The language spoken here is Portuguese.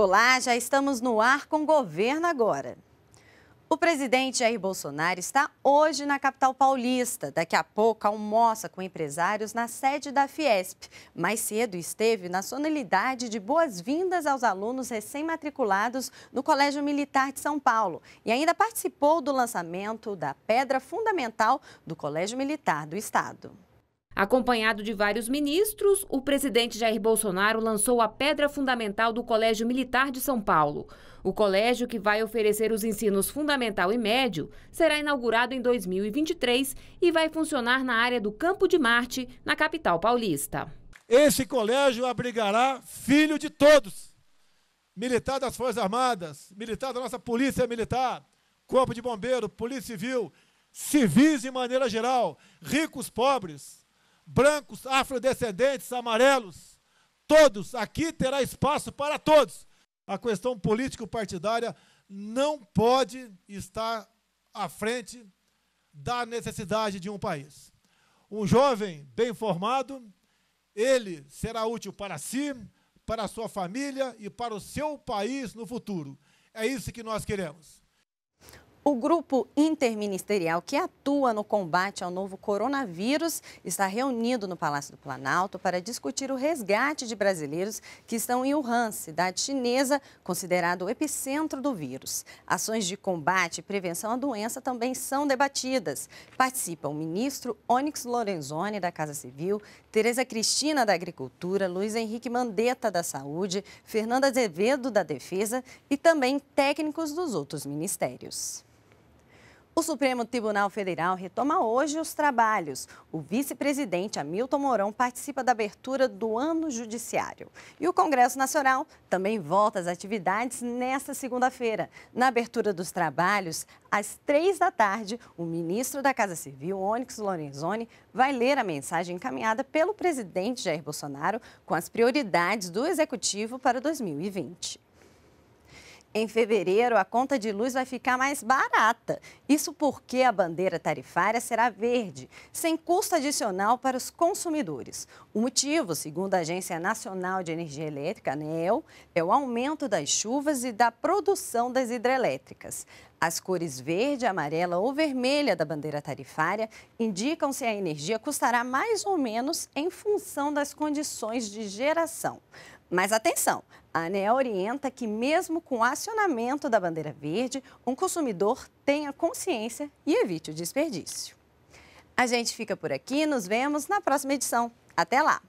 Olá, já estamos no ar com o governo agora. O presidente Jair Bolsonaro está hoje na capital paulista. Daqui a pouco almoça com empresários na sede da Fiesp. Mais cedo esteve na sonoridade de boas-vindas aos alunos recém-matriculados no Colégio Militar de São Paulo e ainda participou do lançamento da pedra fundamental do Colégio Militar do Estado. Acompanhado de vários ministros, o presidente Jair Bolsonaro lançou a pedra fundamental do Colégio Militar de São Paulo. O colégio, que vai oferecer os ensinos fundamental e médio, será inaugurado em 2023 e vai funcionar na área do Campo de Marte, na capital paulista. Esse colégio abrigará filho de todos: militar das Forças Armadas, militar da nossa Polícia Militar, Corpo de Bombeiro, Polícia Civil, civis de maneira geral, ricos, pobres brancos, afrodescendentes, amarelos, todos, aqui terá espaço para todos. A questão político-partidária não pode estar à frente da necessidade de um país. Um jovem bem formado, ele será útil para si, para a sua família e para o seu país no futuro. É isso que nós queremos. O grupo interministerial que atua no combate ao novo coronavírus está reunido no Palácio do Planalto para discutir o resgate de brasileiros que estão em Wuhan, cidade chinesa considerada o epicentro do vírus. Ações de combate e prevenção à doença também são debatidas. Participam o ministro Onyx Lorenzoni, da Casa Civil, Tereza Cristina, da Agricultura, Luiz Henrique Mandetta, da Saúde, Fernanda Azevedo, da Defesa e também técnicos dos outros ministérios. O Supremo Tribunal Federal retoma hoje os trabalhos. O vice-presidente Hamilton Mourão participa da abertura do ano judiciário. E o Congresso Nacional também volta às atividades nesta segunda-feira. Na abertura dos trabalhos, às três da tarde, o ministro da Casa Civil, Onyx Lorenzoni, vai ler a mensagem encaminhada pelo presidente Jair Bolsonaro com as prioridades do Executivo para 2020. Em fevereiro, a conta de luz vai ficar mais barata. Isso porque a bandeira tarifária será verde, sem custo adicional para os consumidores. O motivo, segundo a Agência Nacional de Energia Elétrica, ANEEL, é o aumento das chuvas e da produção das hidrelétricas. As cores verde, amarela ou vermelha da bandeira tarifária indicam se a energia custará mais ou menos em função das condições de geração. Mas atenção, a ANEL orienta que, mesmo com o acionamento da bandeira verde, um consumidor tenha consciência e evite o desperdício. A gente fica por aqui, nos vemos na próxima edição. Até lá!